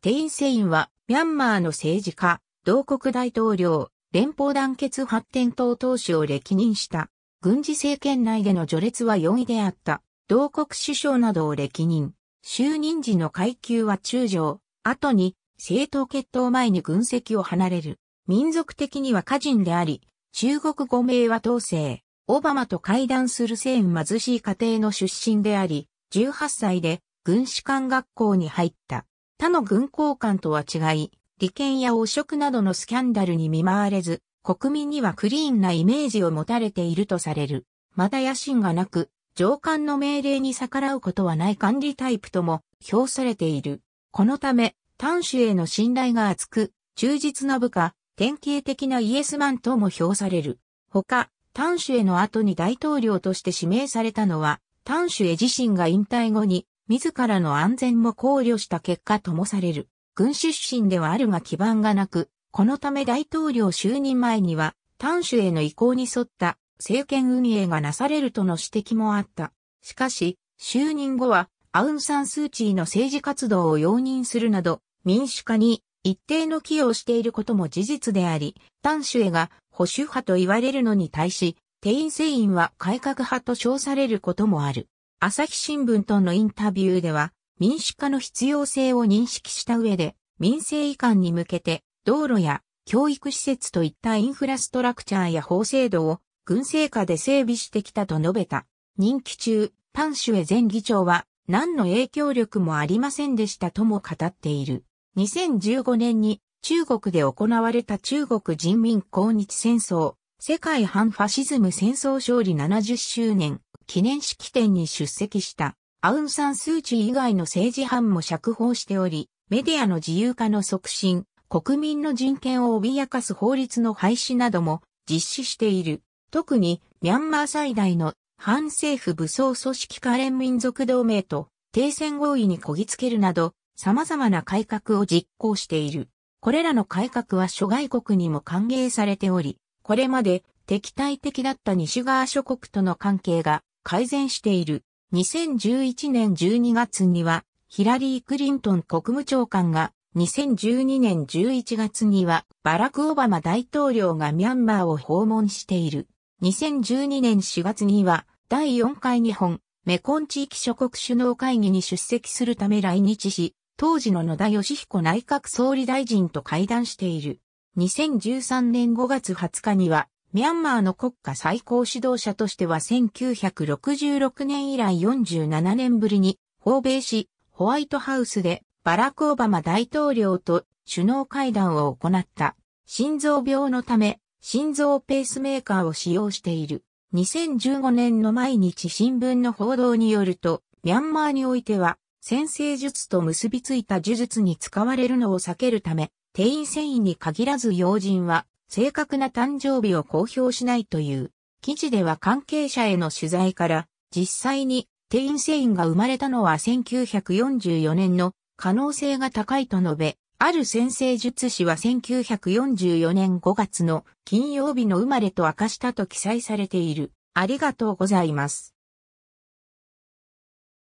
テインセインは、ミャンマーの政治家、同国大統領、連邦団結発展党党首を歴任した。軍事政権内での序列は4位であった。同国首相などを歴任。就任時の階級は中将。後に、政党決闘前に軍籍を離れる。民族的には家人であり、中国語名は統制。オバマと会談するセイン貧しい家庭の出身であり、18歳で軍士官学校に入った。他の軍交官とは違い、利権や汚職などのスキャンダルに見舞われず、国民にはクリーンなイメージを持たれているとされる。また野心がなく、上官の命令に逆らうことはない管理タイプとも評されている。このため、端主への信頼が厚く、忠実な部下、典型的なイエスマンとも評される。他、端主への後に大統領として指名されたのは、端主へ自身が引退後に自らの安全も考慮した結果ともされる。軍出身ではあるが基盤がなく、このため大統領就任前には、端州への移行に沿った政権運営がなされるとの指摘もあった。しかし、就任後は、アウン・サン・スー・チーの政治活動を容認するなど、民主化に一定の寄与をしていることも事実であり、端州へが保守派と言われるのに対し、定員制員は改革派と称されることもある。朝日新聞とのインタビューでは、民主化の必要性を認識した上で、民政移管に向けて、道路や教育施設といったインフラストラクチャーや法制度を軍政下で整備してきたと述べた。任期中、パンシュエ前議長は何の影響力もありませんでしたとも語っている。2015年に中国で行われた中国人民抗日戦争、世界反ファシズム戦争勝利70周年記念式典に出席したアウンサンスーチー以外の政治犯も釈放しており、メディアの自由化の促進、国民の人権を脅かす法律の廃止なども実施している。特にミャンマー最大の反政府武装組織カレン民族同盟と停戦合意にこぎつけるなど様々な改革を実行している。これらの改革は諸外国にも歓迎されており、これまで敵対的だった西側諸国との関係が改善している。2011年12月には、ヒラリー・クリントン国務長官が、2012年11月には、バラク・オバマ大統領がミャンマーを訪問している。2012年4月には、第4回日本、メコン地域諸国首脳会議に出席するため来日し、当時の野田義彦内閣総理大臣と会談している。2013年5月20日には、ミャンマーの国家最高指導者としては1966年以来47年ぶりに訪米し、ホワイトハウスでバラク・オバマ大統領と首脳会談を行った。心臓病のため、心臓ペースメーカーを使用している。2015年の毎日新聞の報道によると、ミャンマーにおいては、先生術と結びついた呪術に使われるのを避けるため、定員繊維に限らず要人は正確な誕生日を公表しないという、記事では関係者への取材から、実際にテインセインが生まれたのは1944年の可能性が高いと述べ、ある先生術師は1944年5月の金曜日の生まれと明かしたと記載されている。ありがとうございます。